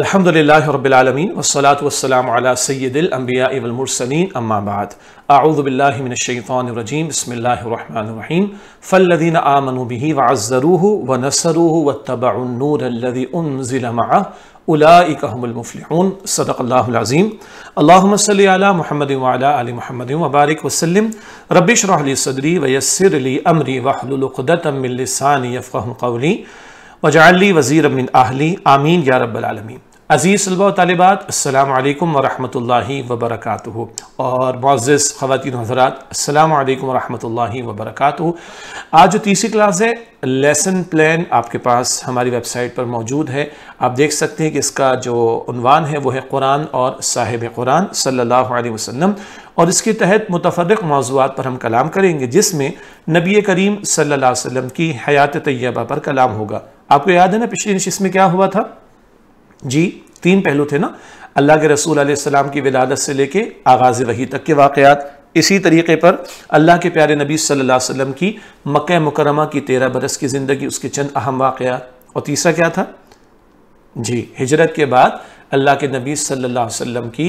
الحمد لله رب العالمين والصلاة والسلام على سيد الأنبياء والمرسلين أما بعد أعوذ بالله من الشيطان الرجيم بسم الله الرحمن الرحيم فالذين آمنوا به وعزروه ونصروه واتبعوا النور الذي أنزل معه أولئك هم المفلحون صدق الله العظيم اللهم صل على محمد وعلى آل محمد وبارك وسلم رب اشرح لي صدري ويسر لي أمري واحلل عقدة من لساني يفقه قولي वजाली वज़ी अमिन आहली आमीन या रबालमीन अज़ीज़ तलबा तलबात अल्लाम वरहमत वबरक और मोज़ ख़वान हजरात अल्लाम वरहमल वबरक आज जो तीसरी क्लास है लेसन प्लान आपके पास हमारी वेबसाइट पर मौजूद है आप देख सकते हैं कि इसका जो उनवान है वह है कुरान और साहिब कुरान सल्लल्लाहु अलैहि और इसके तहत मुतफरक मौजूद पर हम कलाम करेंगे जिसमें नबी करीम सल अलैहि की हयात तैयबा पर कलाम होगा आपको याद है ना पिछली नशिस में क्या हुआ था जी तीन पहलू थे ना अल्लाह के रसूल आसमाम की विलादत से लेके आगाज़ वही तक के वाक़ात इसी तरीके पर अल्लाह के प्यारे नबी सल्लल्लाहु अलैहि वसल्लम की मक् मुकरमा की तेरह बरस की ज़िंदगी उसके चंद अहम वाक़ात और तीसरा क्या था जी हिजरत के बाद अल्लाह के नबी सल्लल्लाहु अलैहि वसल्लम की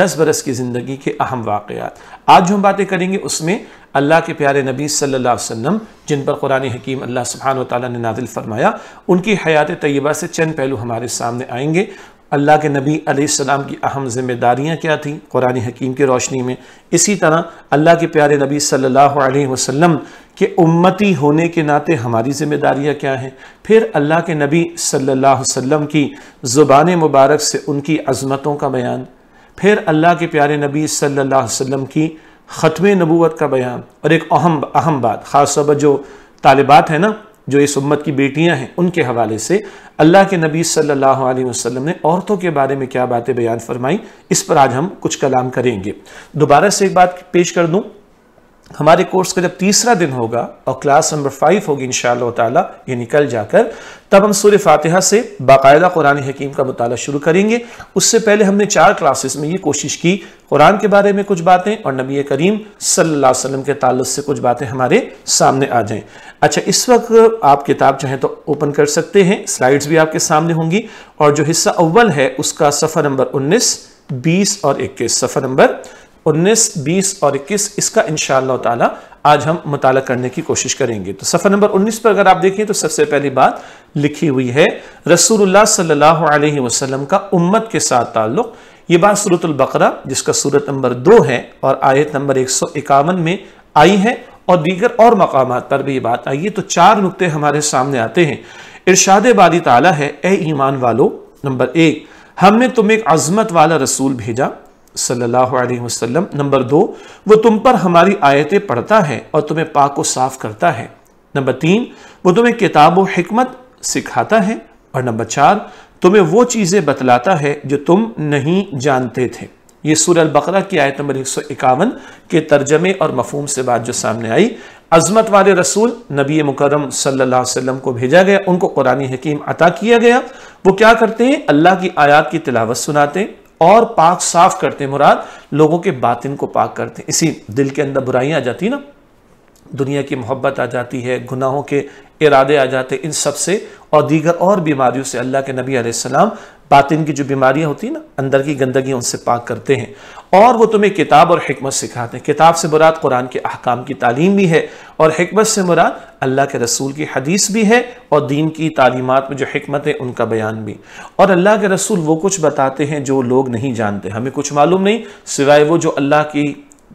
दस बरस की ज़िंदगी के अहम वाक़ात आज जो हम बातें करेंगे उसमें अल्लाह के प्यारे नबी सल्लल्लाहु अलैहि वसल्लम जिन पर कुरान हकीम अल्लाह सुबहान ताली ने नाजिल फरमाया उनकी हयात तय्यबा से चंद पहलू हमारे सामने आएंगे अल्लाह के नबी आसमाम की अहम जिम्मेदारियाँ क्या थीं कुरान हकीम की रोशनी में इसी तरह अल्लाह के प्यारे नबी सल्लल्लाहु अलैहि वसल्लम के उम्मती होने के नाते हमारी जिम्मेदारियाँ क्या हैं फिर अल्लाह के नबी सल्लल्लाहु अलैहि वसल्लम की ज़ुबान मुबारक से उनकी अजमतों का बयान फिर अल्लाह के प्यारे नबी सल्लल्लाहु अलैहि वसल्लम की ख़त्म नबूत का बयान और एक अहम अहम बात ख़ास तौर जो तालिबात हैं ना जो इस उम्मत की बेटियां हैं उनके हवाले से अल्लाह के नबी सल्लल्लाहु अलैहि वसल्लम ने औरतों के बारे में क्या बातें बयान फरमाई इस पर आज हम कुछ कलाम करेंगे दोबारा से एक बात पेश कर दूं हमारे कोर्स का जब तीसरा दिन होगा और क्लास नंबर फाइव होगी इन ताला ये निकल जाकर तब हम सूर्य फातिहा से बाकायदा कुरान हकीम का मताल शुरू करेंगे उससे पहले हमने चार क्लासेस में ये कोशिश की कुरान के बारे में कुछ बातें और नबी करीम अलैहि वसल्लम के ताल्लुक से कुछ बातें हमारे सामने आ जाएं अच्छा इस वक्त आप किताब चाहें तो ओपन कर सकते हैं स्लाइड्स भी आपके सामने होंगी और जो हिस्सा अव्वल है उसका सफ़र नंबर उन्नीस बीस और इक्कीस सफ़र नंबर उन्नीस बीस और इक्कीस इसका इन तला आज हम मुताल करने की कोशिश करेंगे तो सफ़र नंबर 19 पर अगर आप देखें तो सबसे पहली बात लिखी हुई है रसूलुल्लाह सल्लल्लाहु अलैहि वसल्लम का उम्मत के साथ ताल्लुक़ ये बात बकरा जिसका सूरत नंबर दो है और आयत नंबर एक में आई है और दीगर और मकाम पर भी ये बात आई है तो चार नुकते हमारे सामने आते हैं इर्शाद बारी ताला है ए ईमान वालो नंबर एक हमने तुम्हें एक अजमत वाला रसूल भेजा सल्लल्लाहु अलैहि वसल्लम नंबर दो वो तुम पर हमारी आयतें पढ़ता है और तुम्हें पाक को साफ करता है नंबर तीन वो तुम्हें किताब हमत सिखाता है और नंबर चार तुम्हें वो चीज़ें बतलाता है जो तुम नहीं जानते थे ये सूर बकरा की आयत नंबर एक सौ इक्यावन के तर्जमे और मफहम से बात जो सामने आई अजमत वाले रसूल नबी मुकरम अलैहि वसल्लम को भेजा गया उनको कुरानी हकीम अता किया गया वो क्या करते हैं अल्लाह की आयात की तिलावत सुनाते और पाक साफ करते हैं मुराद लोगों के बातिन को पाक करते हैं इसी दिल के अंदर बुराई आ जाती ना दुनिया की मोहब्बत आ जाती है गुनाहों के इरादे आ जाते इन सब से और दीगर और बीमारियों से अल्लाह के नबी आसमाम बातिन की जो बीमारियां होती हैं ना अंदर की गंदगी उनसे पाक करते हैं और वो तुम्हें किताब और हमत सिखाते हैं किताब से मुराद कुरान के अहकाम की तालीम भी है और हमत से मुराद अल्लाह के रसूल की हदीस भी है और दीन की तालीमत में जो हमत है उनका बयान भी और अल्लाह के रसूल वो कुछ बताते हैं जो लोग नहीं जानते हमें कुछ मालूम नहीं सिवाए वो जो अल्लाह की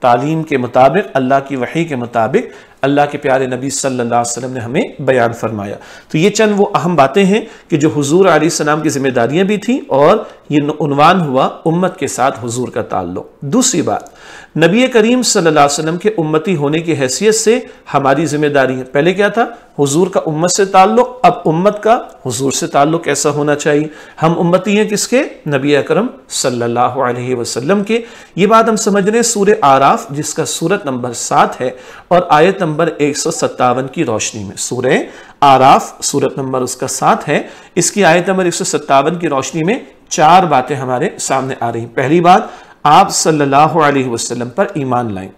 तालीम के मुताबिक अल्लाह की वही के मुताबिक अल्लाह के प्यारे नबी सल्लल्लाहु अलैहि वसल्लम ने हमें बयान फरमाया तो ये चंद वो अहम बातें हैं कि जो हुजूर सलाम की जिम्मेदारियां भी थीं और ये उनवान हुआ उम्मत के साथ हुजूर का ताल्लुक दूसरी बात नबी करीम सल्लल्लाहु अलैहि वसल्लम के उम्मती होने की हैसियत से हमारी जिम्मेदारी है पहले क्या था हुजूर का उम्मत से ताल्लुक अब उम्मत का हुजूर से ताल्लुक ऐसा होना चाहिए हम उम्मती हैं किसके नबी अकरम सल्लल्लाहु अलैहि वसल्लम के ये बात हम समझ रहे हैं सूर्य आराफ जिसका सूरत नंबर सात है और आयत नंबर एक सौ सत्तावन की रोशनी में सूर्य आराफ सूरत नंबर उसका सात है इसकी आयत नंबर एक सौ सत्तावन की रोशनी में चार बातें हमारे सामने आ रही पहली बात आप सल्लल्लाहु अलैहि वसल्लम पर ईमान लाएं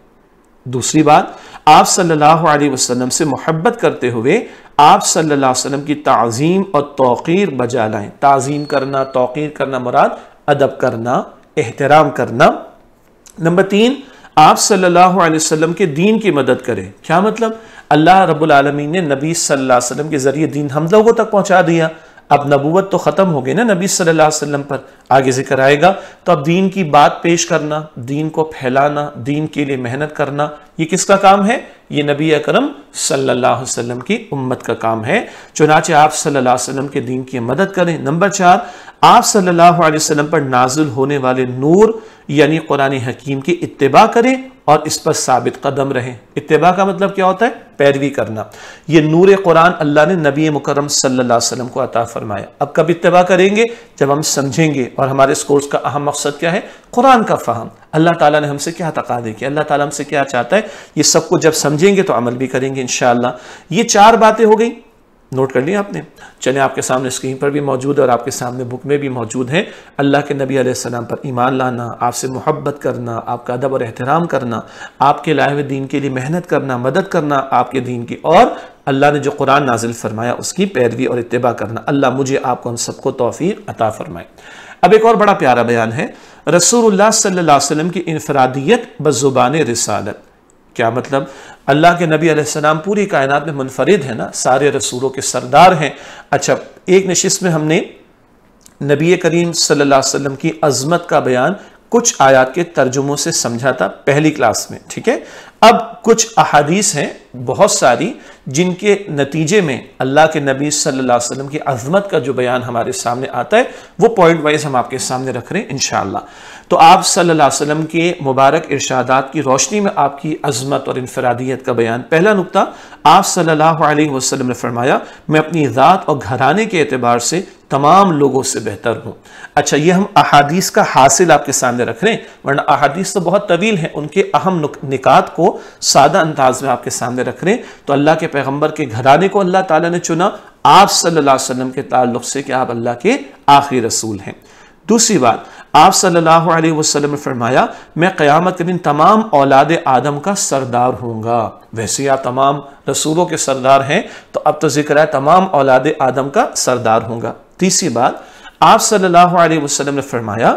दूसरी बात आप सल्लल्लाहु अलैहि वसल्लम से मोहब्बत करते हुए आप सल्लल्लाहु अलैहि वसल्लम की तज़ीम और तौकीर बजा लाएं तज़ीम करना तौकीर करना मुराद अदब करना एहतराम करना नंबर तीन आप सल्लल्लाहु अलैहि वसल्लम के दीन की मदद करें क्या मतलब अल्लाह रब्बुल आलमीन ने नबी सल्लल्लाहु अलैहि वसल्लम के ज़रिए दीन हम लोगों तक पहुंचा दिया अब नबूवत तो ख़त्म हो गई ना नबी सल्लल्लाहु अलैहि वसल्लम पर आगे जिक्र आएगा तो अब दीन की बात पेश करना दीन को फैलाना दीन के लिए मेहनत करना ये किसका काम है ये नबी अकरम सल्लल्लाहु अलैहि वसल्लम की उम्मत का काम है चुनाचे आप सल्लल्लाहु अलैहि वसल्लम के दीन की मदद करें नंबर चार आप सल्लल्लाहु अलैहि वसल्लम पर नाजुल होने वाले नूर यानी कुरान हकीम की इत्तबा करें और इस पर साबित कदम रहें इतबा का मतलब क्या होता है पैरवी करना ये नूर कुरान अल्लाह ने नबी मुकरम सल्ला को अता फरमाया अब कब इतबा करेंगे जब हम समझेंगे और हमारे इस कोर्स का अहम मकसद क्या है कुरान का फ़हम अल्लाह ताला ने हमसे क्या तकादे किया अल्लाह ताला हमसे क्या चाहता है ये सबको जब समझेंगे तो अमल भी करेंगे इन ये चार बातें हो गई नोट कर लिया आपने चले आपके सामने स्क्रीन पर भी मौजूद है और आपके सामने बुक में भी मौजूद है अल्लाह के नबी आसमाम पर ईमान लाना आपसे मोहब्बत करना आपका अदब और एहतराम करना आपके लाए हुए दीन के लिए मेहनत करना मदद करना आपके दीन की और अल्लाह ने जो कुरान नाजिल फरमाया उसकी पैरवी और इतबा करना अल्लाह मुझे आपको हम सबको तोफ़ी अता फरमाए अब एक और बड़ा प्यारा बयान है रसूल सल्लल्लाहु की इनफरादियत बजुबान रिसालत क्या मतलब अल्लाह के नबी अलैहिस्सलाम पूरी कायनात में मुनफरद है ना सारे रसूलों के सरदार हैं अच्छा एक नशिस्त में हमने नबी करीम सल्लल्लाहु अलैहि वसल्लम की अजमत का बयान कुछ आयात के तर्जुमों से समझा था पहली क्लास में ठीक है अब कुछ अहादीस हैं बहुत सारी जिनके नतीजे में अल्लाह के नबी सल्लल्लाहु अलैहि वसल्लम की अजमत का जो बयान हमारे सामने आता है वो पॉइंट वाइज हम आपके सामने रख रहे हैं इनशाला तो आप सल्लल्लाहु अलैहि वसल्लम के मुबारक इरशादात की रोशनी में आपकी अजमत और इनफरादियत का बयान पहला नुकता आप सल्लल्लाहु अलैहि वसल्लम ने फरमाया मैं अपनी ज़ात और घराने के अतबार से तमाम लोगों से बेहतर हूँ अच्छा ये हम अहादीस का हासिल आपके सामने रख रहे हैं वरना अहादीस तो बहुत तवील हैं उनके अहम निकात को सादा अंदाज में आपके सामने अंदर रख रहे हैं तो अल्लाह के पैगम्बर के घराने को अल्लाह ताला ने चुना आप सल्ला अलैहि के ताल्लुक से कि आप अल्लाह के आखिरी रसूल हैं दूसरी बात आप सल्लल्लाहु अलैहि वसल्लम ने फरमाया मैं क़यामत के दिन तमाम औलाद आदम का सरदार होऊंगा वैसे आप तमाम रसूलों के सरदार हैं तो अब तो जिक्र है तमाम औलाद आदम का सरदार होंगे तीसरी बात आप सल्लल्लाहु अलैहि वसल्लम ने फरमाया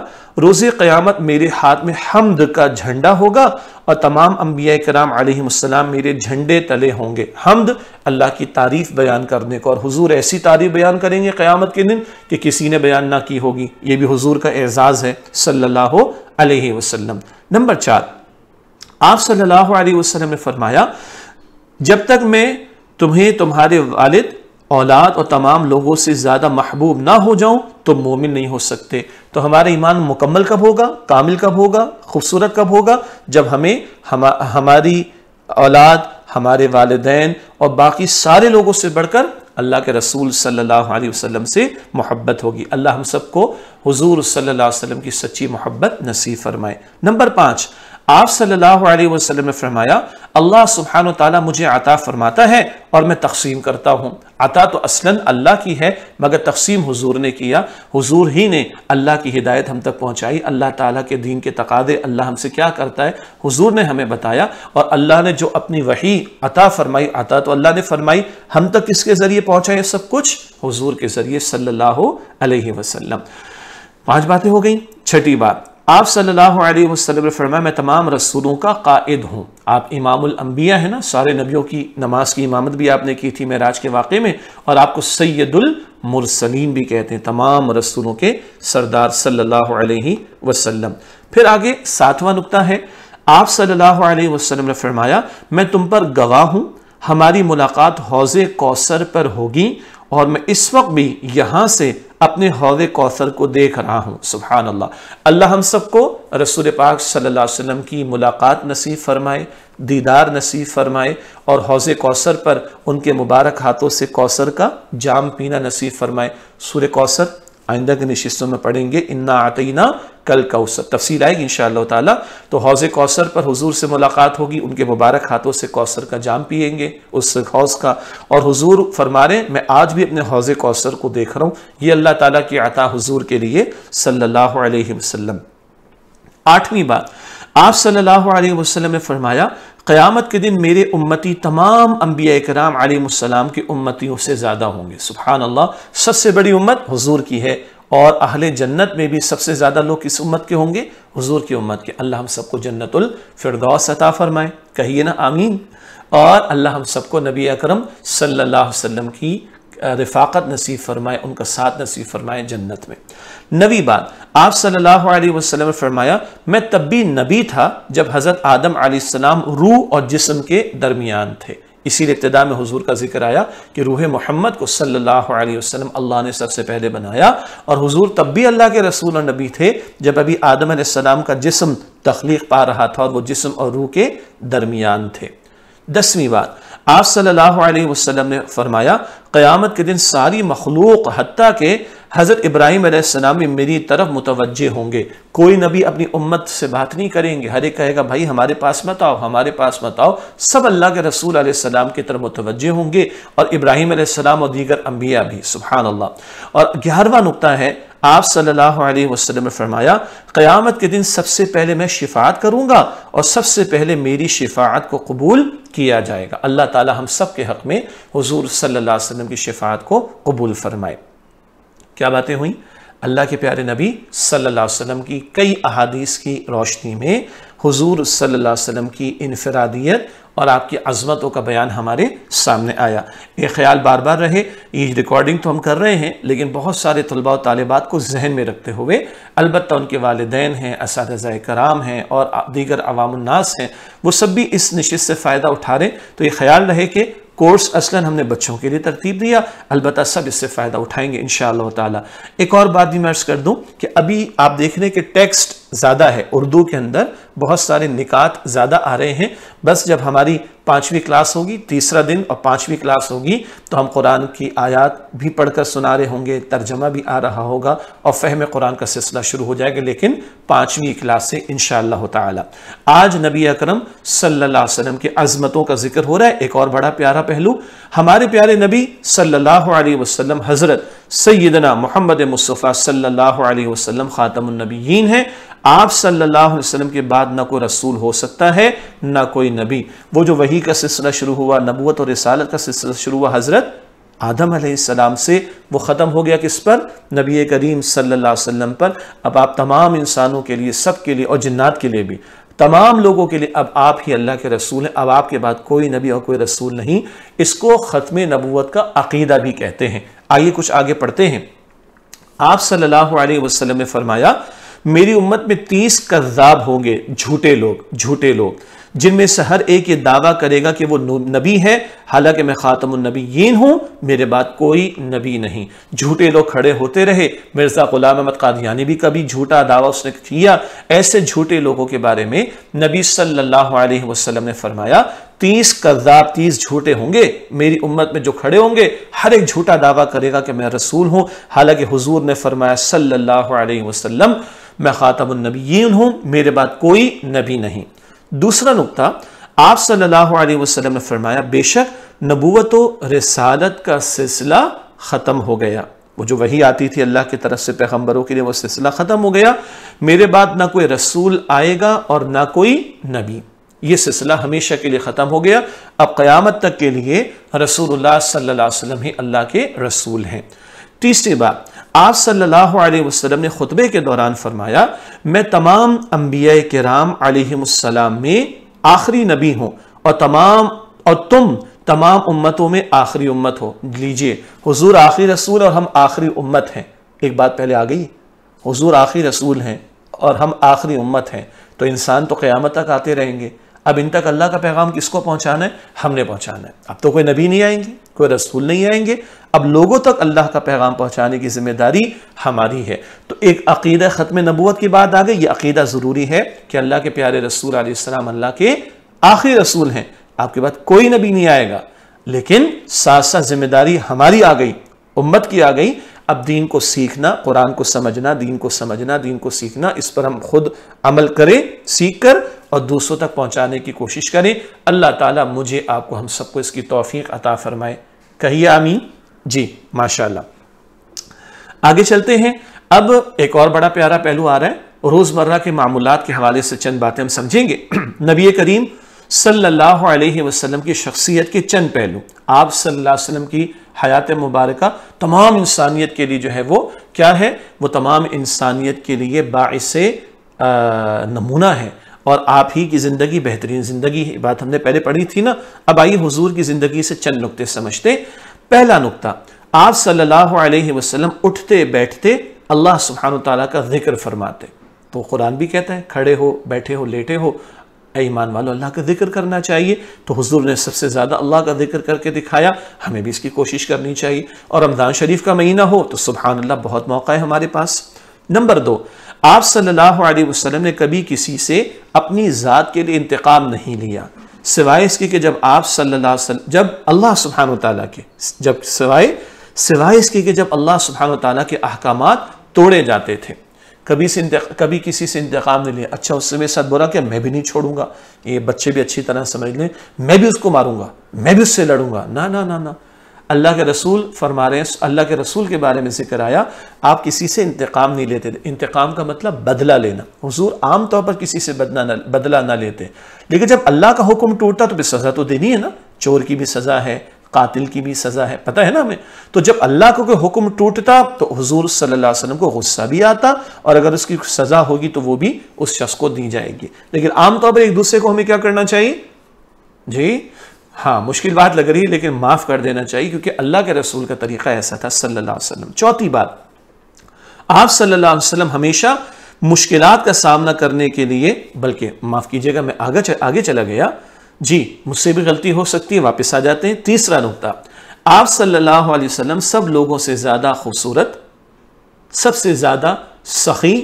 रोजे क़यामत मेरे हाथ में हमद का झंडा होगा और तमाम अम्बिया कराम आलम मेरे झंडे तले होंगे हमद अल्लाह की तारीफ़ बयान करने को और हुजूर ऐसी तारीफ़ बयान करेंगे क़यामत के दिन कि किसी ने बयान ना की होगी ये भी हुजूर का एज़ाज़ है सल्ला वसलम नंबर चार आप सल्ला वसलम ने फरमाया जब तक मैं तुम्हें तुम्हारे वालद औलाद और तमाम लोगों से ज़्यादा महबूब ना हो जाऊं तो मोमिन नहीं हो सकते तो हमारा ईमान मुकम्मल कब होगा कामिल कब होगा खूबसूरत कब होगा जब हमें हम हमारी औलाद हमारे वालदेन और बाकी सारे लोगों से बढ़कर अल्लाह के रसूल सल्लल्लाहु अलैहि वसल्लम से मोहब्बत होगी अल्लाह हम सबको हुजूर सल्लल्लाहु अलैहि वसल्लम की सच्ची मोहब्बत नसीब फरमाए नंबर पाँच आप सल्लल्लाहु अलैहि वसल्लम ने फरमाया अल्लाह सुबहान तला मुझे अता फरमाता है और मैं तकसीम करता हूँ अता तो असलन अल्लाह की है मगर तकसीम हुजूर ने किया हुजूर ही ने अल्लाह की हिदायत हम तक पहुँचाई अल्लाह ताला के दीन के तकादे अल्लाह हमसे क्या करता है हुजूर ने हमें बताया और अल्लाह ने जो अपनी वही अता फरमाई अता तो अल्लाह ने फरमाई हम तक किसके ज़रिए पहुँचाए सब कुछ हुजूर के ज़रिए सल्ला वसलम पाँच पांच बातें हो गई छठी बात आप सल्लल्लाहु अलैहि वसल्लम ने फरमाया मैं तमाम रसूलों का कायद हूँ आप इमामुल अंबिया है ना सारे नबियों की नमाज की इमामत भी आपने की थी मेराज के वाक़े में और आपको सैदुल भी कहते हैं तमाम रसूलों के सरदार सल्लल्लाहु अलैहि वसल्लम फिर आगे सातवां नुकता है आप सल्लल्लाहु अलैहि वसल्लम ने फरमाया मैं तुम पर गवाह हूँ हमारी मुलाकात हौज कौसर पर होगी और मैं इस वक्त भी यहाँ से अपने हौज कौसर को देख रहा हूँ सुबहान अल्लाह अल्लाह हम सबको रसूल पाक सल्ला अलैहि की मुलाकात नसीब फरमाए दीदार नसीब फरमाए और हौज कौसर पर उनके मुबारक हाथों से कौसर का जाम पीना नसीब फरमाए सूर्य कौसर आइंदा के नशिस्तों में पढ़ेंगे इन्ना आतना कल कौसर तफसील आएगी इन ताला तो हौज़ कौसर पर हुजूर से मुलाकात होगी उनके मुबारक हाथों से कौसर का जाम पियेंगे उस हौज़ का और हुजूर फरमा रहे मैं आज भी अपने हौज़ कौसर को देख रहा हूँ ये अल्लाह ताला की अता हुजूर के लिए सल्लल्लाहु अलैहि वसल्लम आठवीं बात आप सल्लल्लाहु अलैहि वसल्लम ने फरमाया क़्यामत के दिन मेरे उम्मती तमाम अम्बिया कराम आलिम की उम्मतियों से ज़्यादा होंगे सुबहान अल्लाह सबसे बड़ी उम्मत हजूर की है और अहल जन्नत में भी सबसे ज़्यादा लोग किस उम्मत के होंगे हजूर की उम्मत के अल्लाह हम सबको जन्नतुल फिरदौस अता फरमाए कहिए ना आमीन और अल्लाह हम सबको नबी अक्रम सल्लल्लाहु अलैहि की रफाकत नसीब फरमाए उनका साथ नसीब फरमाए जन्नत में नवी बात आप सल्लल्लाहु अलैहि वसल्लम ने फरमाया मैं तब भी नबी था जब हज़रत आदम आसमाम रूह और जिसम के दरमियान थे इसीलिए इब्तदा में हुजूर का जिक्र आया कि रूह मोहम्मद को सल्लल्लाहु अलैहि वसल्लम अल्लाह ने सबसे पहले बनाया और हुजूर तब भी अल्लाह के रसूल और नबी थे जब अभी आदम सलाम का जिसम तख्लीक पा रहा था और वो जिसम और रूह के दरमियान थे दसवीं बात आप सल्लल्लाहु अलैहि वसल्लम ने फरमाया क़यामत के दिन सारी मखलूक हती के हज़रत इब्राहिम सलाम मेरी तरफ मुतवजह होंगे कोई नबी अपनी उम्मत से बात नहीं करेंगे हर एक कहेगा भाई हमारे पास मत आओ हमारे पास मत आओ सब अल्लाह के रसूल सलाम की तरफ मुतवजह होंगे और इब्राहिम और दीगर अम्बिया भी सुबहान और ग्यारहवा नुकता है आप सल्लल्लाहु अलैहि वसल्लम ने फरमाया क़यामत के दिन सबसे पहले मैं शिफात करूंगा और सबसे पहले मेरी शिफात को कबूल किया जाएगा अल्लाह ताला हम सब के हक़ में हुजूर सल्लल्लाहु अलैहि वसल्लम की शिफात को कबूल फरमाए क्या बातें हुई अल्लाह के प्यारे नबी सल्लल्लाहु अलैहि वसल्लम की कई अहादीस की रोशनी में हुजूर सल्लल्लाहु अलैहि वसल्लम की इनफरादियत और आपकी अजमतों का बयान हमारे सामने आया ये ख्याल बार बार रहे ये रिकॉर्डिंग तो हम कर रहे हैं लेकिन बहुत सारे तलबा तलबात को जहन में रखते हुए अलबत् उनके वालदेन हैं इस कराम हैं और दीगर अवामनास हैं वो सब भी इस नशस्त से फ़ायदा उठा रहे तो ये ख्याल रहे कि कोर्स असलन हमने बच्चों के लिए तरतीब दिया अलबत् सब इससे फ़ायदा उठाएंगे इन ताला एक और बात भी मैं अर्ज़ कर दूँ कि अभी आप देख रहे हैं कि टेक्स्ट ज़्यादा है उर्दू के अंदर बहुत सारे निकात ज़्यादा आ रहे हैं बस जब हमारी पाँचवीं क्लास होगी तीसरा दिन और पाँचवीं क्लास होगी तो हम कुरान की आयत भी पढ़कर सुना रहे होंगे तर्जमा भी आ रहा होगा और फ़हम कुरान का सिलसिला शुरू हो जाएगा लेकिन पाँचवीं क्लास से इन ताला आज नबी अकरम सल्लल्लाहु अलैहि वसल्लम की अजमतों का जिक्र हो रहा है एक और बड़ा प्यारा पहलू हमारे प्यारे नबी सल्लल्लाहु अलैहि वसल्लम हज़रत सैदना मोहम्मद मुस्तफ़ा सल्लल्लाहु अलैहि वसल्लम ख़ातमनबीन हैं आप सल्लल्लाहु अलैहि वसल्लम के बाद ना कोई रसूल हो सकता है ना कोई नबी वो जो वही का सिलसिला शुरू हुआ नबूत और रसालत का सिलसिला शुरू हुआ हज़रत आदम सलाम से वो ख़त्म हो गया किस पर नबी करीम सल्लाम पर अब आप तमाम इंसानों के लिए सब के लिए और जन्नात के लिए भी तमाम लोगों के लिए अब आप ही अल्लाह के रसूल हैं अब आपके बाद कोई नबी और कोई रसूल नहीं इसको ख़त्म नबूत का अकीदा भी कहते हैं आइए कुछ आगे पढ़ते हैं आप सल्लल्लाहु अलैहि वसल्लम ने फरमाया मेरी उम्मत में तीस कज्जाब होंगे झूठे लोग झूठे लोग जिनमें से हर एक ये दावा करेगा कि वो नबी है हालांकि मैं ख़ातमनबीन हूँ मेरे बाद कोई नबी नहीं झूठे लोग खड़े होते रहे मिर्ज़ा ग़ुलाम अहमद कादियानी भी कभी झूठा दावा उसने किया ऐसे झूठे लोगों के बारे में नबी सल्लल्लाहु अलैहि वसल्लम ने फरमाया तीस कज़ाब तीस झूठे होंगे मेरी उम्मत में जो खड़े होंगे हर एक झूठा दावा करेगा कि मैं रसूल हूँ हालांकि हुजूर ने फरमाया सल्लल्लाहु अलैहि वसल्लम मैं ख़ातमनबीन हूँ मेरे बाद कोई नबी नहीं दूसरा नुकता आप सल्लल्लाहु अलैहि वसल्लम ने फरमाया बेशक नबूवत रसालत का सिलसिला ख़त्म हो गया वो जो वही आती थी अल्लाह की तरफ से पैगम्बरों के लिए वो सिलसिला ख़त्म हो गया मेरे बाद ना कोई रसूल आएगा और ना कोई नबी ये सिलसिला हमेशा के लिए ख़त्म हो गया अब क़यामत तक के लिए रसूलुल्लाह सल्लल्लाहु अलैहि वसल्लम ही अल्लाह के रसूल हैं तीसरी बात आप सल्लल्लाहु अलैहि वसल्लम ने खुतबे के दौरान फरमाया मैं तमाम अम्बिया राम आलम में आखिरी नबी हूँ और तमाम और तुम तमाम उम्मतों में आखिरी उम्मत हो लीजिए हुजूर आखिरी रसूल और हम आखिरी उम्मत हैं एक बात पहले आ गई हुजूर आखिरी रसूल हैं और हम आखिरी उम्मत हैं तो इंसान तो क़यामत तक आते रहेंगे अब इन तक अल्लाह का पैगाम किसको पहुँचाना है हमने पहुँचाना है अब तो कोई नबी नहीं आएंगे कोई रसूल नहीं आएंगे अब लोगों तक अल्लाह का पैगाम पहुँचाने की जिम्मेदारी हमारी है तो एक अकीदा ख़त्म नबूत की बात आ गई ये अकीदा ज़रूरी है कि अल्लाह के प्यारे रसूल आसमाम अल्लाह के आखिरी रसूल हैं आपके बाद कोई नबी नहीं आएगा लेकिन साथ साथ जिम्मेदारी हमारी आ गई उम्मत की आ गई अब दीन को सीखना कुरान को समझना दीन को समझना दीन को सीखना इस पर हम खुद अमल करें सीख कर और दूसरों तक पहुंचाने की कोशिश करें अल्लाह ताला मुझे आपको हम सबको इसकी तौफीक अता फ़रमाए कहिए आमीन जी माशाल्लाह आगे चलते हैं अब एक और बड़ा प्यारा पहलू आ रहा है रोज़मर्रा के मामूलत के हवाले से चंद बातें हम समझेंगे नबी करीम सल्लल्लाहु अलैहि वसल्लम की शख्सियत के चंद पहलू आप सल्लल्लाहु अलैहि वसल्लम की हयात मुबारक तमाम इंसानियत के लिए जो है वो क्या है वो तमाम इंसानियत के लिए बास नमूना है और आप ही की ज़िंदगी बेहतरीन ज़िंदगी है बात हमने पहले पढ़ी थी ना अब आइए हुजूर की ज़िंदगी से चंद नुकते समझते पहला नुकता आप सल्लल्लाहु अलैहि वसल्लम उठते बैठते अल्लाह सुबहान तला का जिक्र फरमाते तो कुरान भी कहता है खड़े हो बैठे हो लेटे हो ईमान वालों अल्लाह का जिक्र करना चाहिए तो हुजूर ने सबसे ज़्यादा अल्लाह का जिक्र करके दिखाया हमें भी इसकी कोशिश करनी चाहिए और रमज़ान शरीफ का महीना हो तो सुबहान अल्लाह बहुत मौका है हमारे पास नंबर दो आप सल्लल्लाहु अलैहि वसल्लम ने कभी किसी से अपनी ज़ात के लिए इंतकाम नहीं लिया सिवाय इसके कि जब आप सल्लल्लाहु अलैहि वसल्लम जब अल्लाह सुबहान ताली के जब सिवाय सिवाय इसके कि जब अल्लाह सुबहान ताली के अहकाम तोड़े जाते थे कभी से कभी किसी से इंतकाम नहीं लिया अच्छा उससे मेरे साथ बोला कि मैं भी नहीं छोड़ूंगा ये बच्चे भी अच्छी तरह समझ लें मैं भी उसको मारूंगा मैं भी उससे लड़ूंगा ना ना ना ना अल्लाह के रसूल फरमा रहे हैं अल्लाह के रसूल के बारे में जिक्र आया आप किसी से इंतकाम नहीं लेते थे इंतकाम का मतलब बदला लेना हजूर आमतौर पर किसी से बदला ना बदला ना लेते लेकिन जब अल्लाह का हुक्म टूटता तो फिर सज़ा तो देनी है ना चोर की भी सज़ा है कातिल की भी सज़ा है पता है ना हमें तो जब अल्लाह को कोई हुक्म टूटता तो हजूर सल्ला वसलम को गुस्सा भी आता और अगर उसकी सज़ा होगी तो वो भी उस शख्स को दी जाएगी लेकिन आमतौर पर एक दूसरे को हमें क्या करना चाहिए जी हाँ मुश्किल बात लग रही है लेकिन माफ़ कर देना चाहिए क्योंकि अल्लाह के रसूल का तरीक़ा ऐसा था सल्लल्लाहु अलैहि वसल्लम चौथी बात आप सल्लल्लाहु अलैहि वसल्लम हमेशा मुश्किल का सामना करने के लिए बल्कि माफ़ कीजिएगा मैं आगे चल, आगे चला गया जी मुझसे भी गलती हो सकती है वापस आ जाते हैं तीसरा नुकता आप सल्लल्लाहु वसलम सब लोगों से ज़्यादा खूबसूरत सबसे ज़्यादा सखी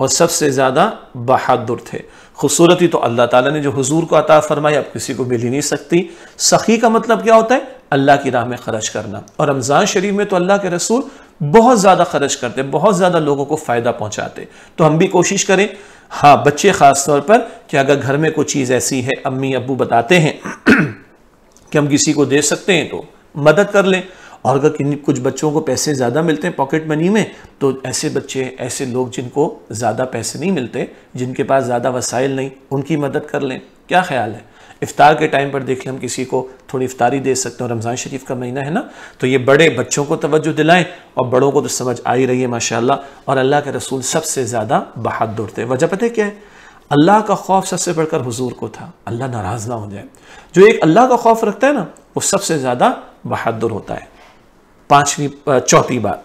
और सबसे ज़्यादा बहादुर थे खूबसूरती तो अल्लाह ताला ने जो हुजूर को अता फरमाई अब किसी को मिल ही नहीं सकती सखी का मतलब क्या होता है अल्लाह की राह में खर्च करना और रमज़ान शरीफ में तो अल्लाह के रसूल बहुत ज़्यादा खर्च करते बहुत ज़्यादा लोगों को फ़ायदा पहुँचाते तो हम भी कोशिश करें हाँ बच्चे ख़ास तौर पर कि अगर घर में कोई चीज़ ऐसी है अम्मी अबू बताते हैं कि हम किसी को दे सकते हैं तो मदद कर लें और अगर किन कुछ बच्चों को पैसे ज़्यादा मिलते हैं पॉकेट मनी में तो ऐसे बच्चे ऐसे लोग जिनको ज़्यादा पैसे नहीं मिलते जिनके पास ज़्यादा वसाइल नहीं उनकी मदद कर लें क्या ख्याल है इफ्तार के टाइम पर देख लें हम किसी को थोड़ी इफ्तारी दे सकते हैं रमज़ान शरीफ का महीना है ना तो ये बड़े बच्चों को तोज्जो दिलाएं और बड़ों को तो समझ आ ही रही है माशा और अल्लाह के रसूल सबसे ज़्यादा बहादुर थे वजह पता क्या है अल्लाह का खौफ सबसे बढ़कर हुजूर को था अल्लाह नाराज़ ना हो जाए जो एक अल्लाह का खौफ रखता है ना वो सबसे ज़्यादा बहादुर होता है पांचवी चौथी बात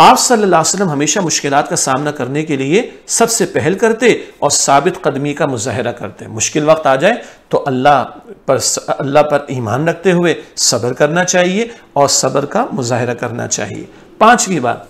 आप सल्लल्लाहु अलैहि वसल्लम हमेशा मुश्किल का सामना करने के लिए सबसे पहल करते और साबित कदमी का मुजाहरा करते मुश्किल वक्त आ जाए तो अल्लाह पर अल्लाह पर ईमान रखते हुए सब्र करना चाहिए और सब्र का मुजाहरा करना चाहिए पांचवी बात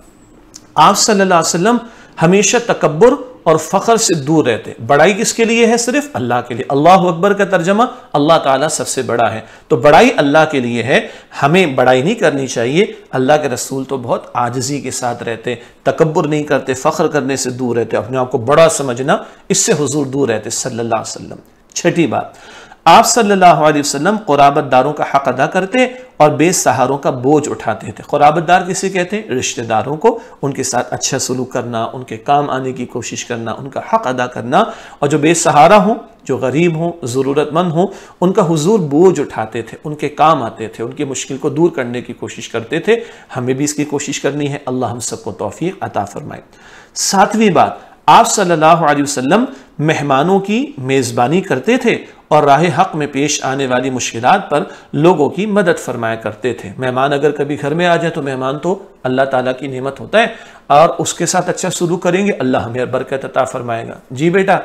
आप सल्लल्लाहु अलैहि वसल्लम हमेशा तकबर और फ़ख्र से दूर रहते बड़ाई किसके लिए है सिर्फ अल्लाह के लिए अल्लाह अकबर का तर्जमा अल्लाह ताला सबसे बड़ा है तो बड़ाई अल्लाह के लिए है हमें बड़ाई नहीं करनी चाहिए अल्लाह के रसूल तो बहुत आजजी के साथ रहते तकबर नहीं करते फ़ख्र करने से दूर रहते अपने आप को बड़ा समझना इससे हजूर दूर रहते सल्ला वसलम छठी बात आप सल्लल्लाहु अलैहि वसल्लम क़ुराबतदारों का हक अदा करते और बेसहारों का बोझ उठाते थे क़ुराबतदार किसे कहते हैं रिश्तेदारों को उनके साथ अच्छा सलूक करना उनके काम आने की कोशिश करना उनका हक अदा करना और जो बेसहारा हों जो गरीब हों ज़रूरतमंद हों उनका हुजूर बोझ उठाते थे उनके काम आते थे उनकी मुश्किल को दूर करने की कोशिश करते थे हमें भी इसकी कोशिश करनी है अल्लाह हम सबको तोफ़ी अता फ़रमाए सातवीं बात आप सल्लल्लाहु अलैहि वसल्लम मेहमानों की मेज़बानी करते थे और राह हक में पेश आने वाली मुश्किल पर लोगों की मदद फरमाया करते थे मेहमान अगर कभी घर में आ जाए तो मेहमान तो अल्लाह ताला की नेमत होता है और उसके साथ अच्छा शुरू करेंगे अल्लाह हमें बरकत अता फरमाएगा जी बेटा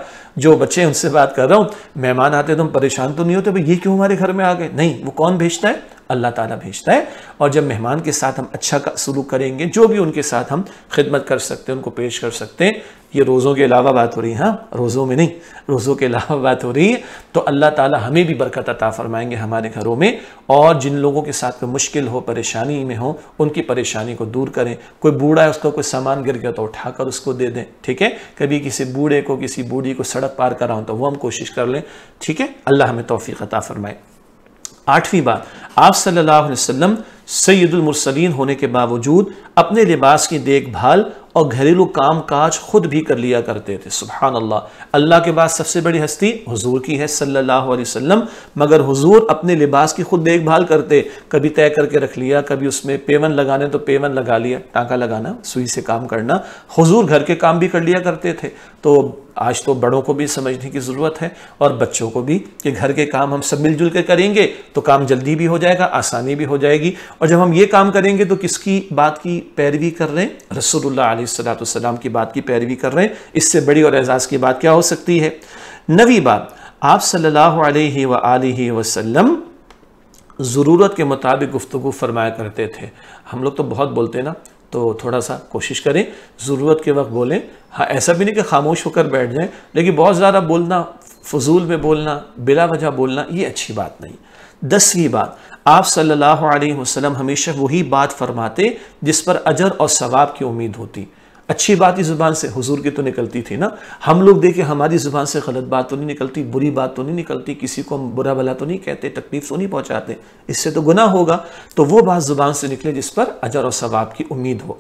जो बच्चे उनसे बात कर रहा हूँ मेहमान आते तुम तो परेशान तो नहीं होते भाई ये क्यों हमारे घर में आ गए नहीं वो कौन भेजता है अल्लाह ताला भेजता है और जब मेहमान के साथ हम अच्छा शुरू करेंगे जो भी उनके साथ हम खिदमत कर सकते हैं उनको पेश कर सकते हैं ये रोज़ों के अलावा बात हो रही है हाँ रोज़ों में नहीं रोज़ों के अलावा बात हो रही है तो अल्लाह ताला हमें भी बरकत अता फरमाएंगे हमारे घरों में और जिन लोगों के साथ कोई मुश्किल हो परेशानी में हो उनकी परेशानी को दूर करें कोई बूढ़ा है उसका कोई सामान गिर गया तो उठाकर उसको दे दें ठीक है कभी किसी बूढ़े को किसी बूढ़ी को सड़क पार कराऊँ तो वो हम कोशिश कर लें ठीक है अल्लाह हमें तोफ़ी अता फरमाए आठवीं बात आप सल्लल्लाहु अलैहि वसल्लम सैदुलमरसलिन होने के बावजूद अपने लिबास की देखभाल और घरेलू काम काज खुद भी कर लिया करते थे सुबहान अल्लाह अल्लाह के बाद सबसे बड़ी हस्ती हुजूर की है सल्लल्लाहु अलैहि वसल्लम मगर हुजूर अपने लिबास की खुद देखभाल करते कभी तय करके रख लिया कभी उसमें पेवन लगाने तो पेवन लगा लिया टाँका लगाना सुई से काम करना हजूर घर के काम भी कर लिया करते थे तो आज तो बड़ों को भी समझने की ज़रूरत है और बच्चों को भी कि घर के काम हम सब मिलजुल के करेंगे तो काम जल्दी भी हो जाएगा आसानी भी हो जाएगी और जब हम ये काम करेंगे तो किसकी बात की पैरवी कर रहे हैं रसोल्ला की बात की पैरवी कर रहे हैं इससे बड़ी और एजाज़ की बात क्या हो सकती है नवी बात आप सल्ला वसलम ज़रूरत के मुताबिक गुफ्तु फरमाया करते थे हम लोग तो बहुत बोलते ना तो थोड़ा सा कोशिश करें ज़रूरत के वक्त बोलें हाँ ऐसा भी नहीं कि खामोश होकर बैठ जाएं लेकिन बहुत ज़्यादा बोलना फजूल में बोलना बिला वजह बोलना ये अच्छी बात नहीं दसवीं बात आप सल्लल्लाहु अलैहि वसल्लम हमेशा वही बात फरमाते जिस पर अजर और सवाब की उम्मीद होती अच्छी बात इस ज़ुबान से हुजूर की तो निकलती थी ना हम लोग देखे हमारी ज़ुबान से गलत बात तो नहीं निकलती बुरी बात तो नहीं निकलती किसी को हम बुरा भला तो नहीं कहते तकलीफ तो नहीं पहुंचाते इससे तो गुना होगा तो वो बात ज़ुबान से निकले जिस पर अजर और सवाब की उम्मीद हो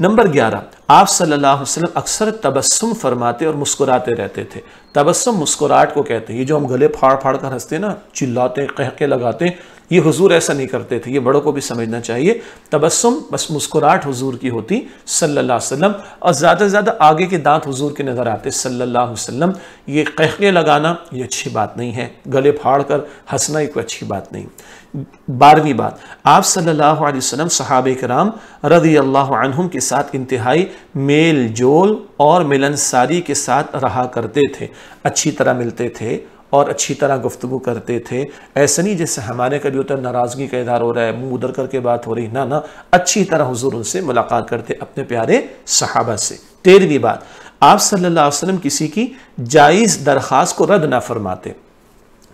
नंबर ग्यारह आप सल्लल्लाहु अलैहि वसल्लम अक्सर तबस्सुम फरमाते और मुस्कुराते रहते थे तबस्सुम मुस्कुराहट को कहते हैं ये जो हम गले फाड़ फाड़ कर हंसते ना चिल्लाते कह के लगाते ये हुजूर ऐसा नहीं करते थे ये बड़ों को भी समझना चाहिए तबस्सुम बस मुस्कुराहट हुजूर की होती सल्लल्लाहु अलैहि वसल्लम और ज़्यादा से ज़्यादा आगे के दांत हुजूर के नज़र आते सल्लल्लाहु अलैहि वसल्लम ये कहके लगाना ये अच्छी बात नहीं है गले फाड़ कर हंसना ये कोई अच्छी बात नहीं बारहवीं बात आप सल्लल्लाहु अलैहि वसल्लम सहाब कराम रदी अल्लाह के साथ इंतहाई मेल जोल और मिलनसारी के साथ रहा करते थे अच्छी तरह मिलते थे और अच्छी तरह गुफ्तु करते थे ऐसा नहीं जैसे हमारे कभी होता है नाराज़गी का इधार हो रहा है मुँह उधर करके बात हो रही ना ना अच्छी तरह हजूर उनसे मुलाकात करते अपने प्यारे सहाबा से तेरहवीं बात आप सल्ला वसलम किसी की जायज़ दरख्वास को रद्द ना फरमाते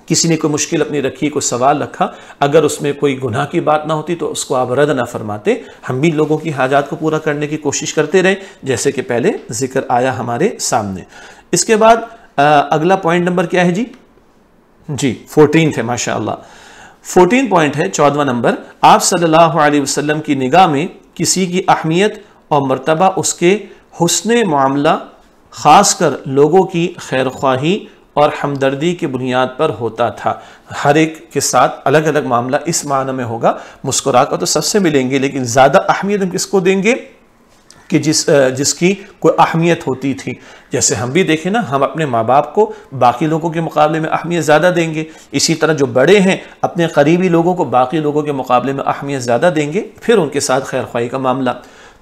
किसी ने कोई मुश्किल अपनी रखी कोई सवाल रखा अगर उसमें कोई गुनाह की बात ना होती तो उसको आप रद्द ना फरमाते हम भी लोगों की हाजात को पूरा करने की कोशिश करते रहे जैसे कि पहले जिक्र आया हमारे सामने इसके बाद अगला पॉइंट नंबर क्या है जी जी फोर्टीन है माशाला फोर्टीन पॉइंट है चौदवा नंबर आप सल्लल्लाहु अलैहि वसल्लम की निगाह में किसी की अहमियत और मर्तबा उसके हसन मामला ख़ास कर लोगों की खैर ख्वाही और हमदर्दी की बुनियाद पर होता था हर एक के साथ अलग अलग मामला इस माना में होगा मुस्कुराकर तो सबसे मिलेंगे लेकिन ज़्यादा अहमियत हम किसको देंगे कि जिस जिसकी कोई अहमियत होती थी जैसे हम भी देखें ना हम अपने माँ बाप को बाकी लोगों के मुकाबले में अहमियत ज़्यादा देंगे इसी तरह जो बड़े हैं अपने करीबी लोगों को बाकी लोगों के मुकाबले में अहमियत ज़्यादा देंगे फिर उनके साथ खैर ख्वाही का मामला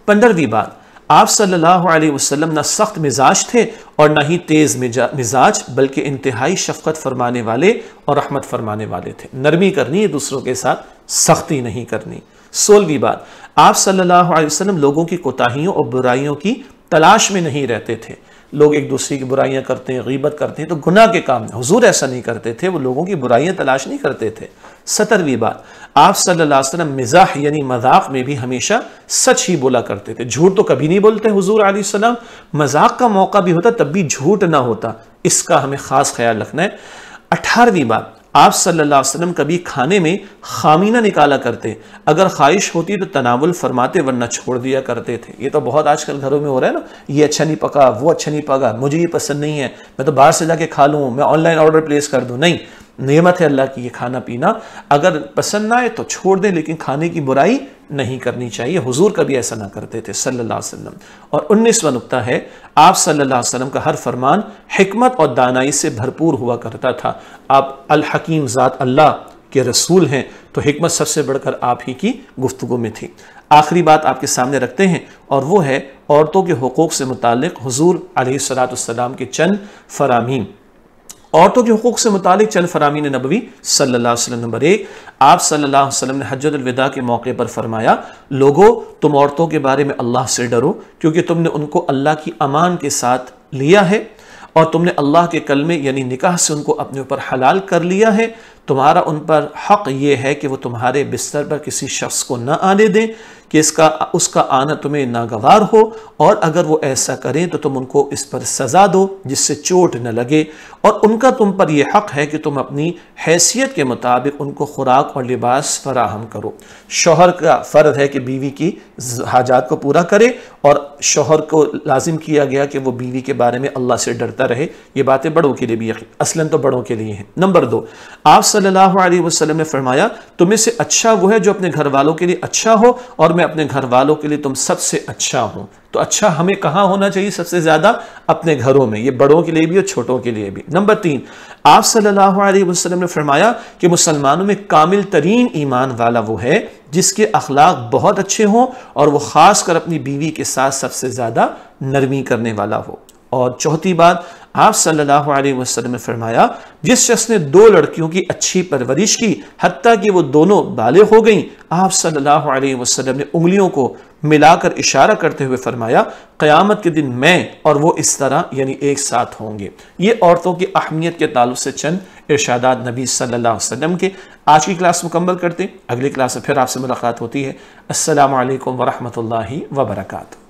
पंद्रहवीं बात आप सल्लल्लाहु अलैहि वसल्लम ना सख्त मिजाज थे और ना ही तेज़ मिजाज बल्कि इंतहाई शफकत फरमाने वाले और रहमत फरमाने वाले थे नरमी करनी है दूसरों के साथ सख्ती नहीं करनी सोलहवीं बात आप सल्लल्लाहु अलैहि वसल्लम लोगों की कोताहियों और बुराइयों की तलाश में नहीं रहते थे लोग एक दूसरे की बुराइयां करते हैं गीबत करते हैं तो गुनाह के काम हुजूर ऐसा नहीं करते थे वो लोगों की बुराइयां तलाश नहीं करते थे सतरवीं बात आप सल्लल्लाहु अलैहि वसल्लम मिजाह यानी मजाक में भी हमेशा सच ही बोला करते थे झूठ तो कभी नहीं बोलते हुजूर आलम मजाक का मौका भी होता तब भी झूठ ना होता इसका हमें ख़ास ख्याल रखना है अठारहवीं बात आप सल्लल्लाहु अलैहि वसल्लम कभी खाने में खामीना निकाला करते अगर ख्वाहिश होती तो तनावल फरमाते वरना छोड़ दिया करते थे ये तो बहुत आजकल घरों में हो रहा है ना ये अच्छा नहीं पका वो अच्छा नहीं पका मुझे ये पसंद नहीं है मैं तो बाहर से जाके खा लूँ मैं ऑनलाइन ऑर्डर प्लेस कर दूँ नहीं नियमत है अल्लाह की ये खाना पीना अगर पसंद ना आए तो छोड़ दें लेकिन खाने की बुराई नहीं करनी चाहिए हुजूर कभी ऐसा ना करते थे सल्लल्लाहु अलैहि वसल्लम और उन्नीसवा नुकता है आप सल्लल्लाहु अलैहि वसल्लम का हर फरमान हिकमत और दानाई से भरपूर हुआ करता था आप अलहकीम ज़ात अल्लाह के रसूल हैं तो हमत सबसे बढ़कर आप ही की गुफ्तु में थी आखिरी बात आपके सामने रखते हैं और वो है औरतों के हकूक़ से मुतक़ हजूर सलाम के चंद फरामीम औरतों के हकूक़ से मुतालिक चंद फरामीन नबवी सल्ला वसलम नंबर एक आप सल्ला वसलम ने हजतलविदा के मौके पर फरमाया लोगो तुम औरतों के बारे में अल्लाह से डरो क्योंकि तुमने उनको अल्लाह की अमान के साथ लिया है और तुमने अल्लाह के कलमे यानी निकाह से उनको अपने ऊपर हलाल कर लिया है तुम्हारा उन पर हक ये है कि वो तुम्हारे बिस्तर पर किसी शख्स को न आने दें कि इसका उसका आना तुम्हें नागवार हो और अगर वो ऐसा करें तो तुम उनको इस पर सज़ा दो जिससे चोट न लगे और उनका तुम पर यह हक़ है कि तुम अपनी हैसियत के मुताबिक उनको खुराक और लिबास फराहम करो शोहर का फ़र्ज है कि बीवी की हाजात को पूरा करे और शोहर को लाजिम किया गया कि वो बीवी के बारे में अल्लाह से डरता रहे ये बातें बड़ों के लिए भी असलन तो बड़ों के लिए हैं नंबर दो आप सल्लल्लाहु अलैहि वसल्लम ने फरमाया तुम्हें से अच्छा वो है जो अपने घर वालों के लिए अच्छा हो और मैं अपने घर वालों के लिए तुम सबसे अच्छा हो तो अच्छा हमें कहाँ होना चाहिए सबसे ज़्यादा अपने घरों में ये बड़ों के लिए भी और छोटों के लिए भी नंबर तीन आप सल्लल्लाहु अलैहि वसल्लम ने फरमाया कि मुसलमानों में कामिल तरीन ईमान वाला वो है जिसके अखलाक बहुत अच्छे हों और वो ख़ास कर अपनी बीवी के साथ सबसे ज़्यादा नरमी करने वाला हो और चौथी बात आप सल्लल्लाहु अलैहि वसल्लम ने फरमाया जिस शख्स ने दो लड़कियों की अच्छी परवरिश की हती कि वो दोनों बाले हो गईं आप सल्लल्लाहु अलैहि वसल्लम ने उंगलियों को मिलाकर इशारा करते हुए फरमाया क़यामत के दिन मैं और वो इस तरह यानी एक साथ होंगे ये औरतों की अहमियत के ताल्लुक से चंद इर्शादात नबी सल्लल्लाहु अलैहि वसल्लम के आज की क्लास मुकम्मल करते अगली क्लास में फिर आपसे मुलाकात होती है असल वरहमल वबरकू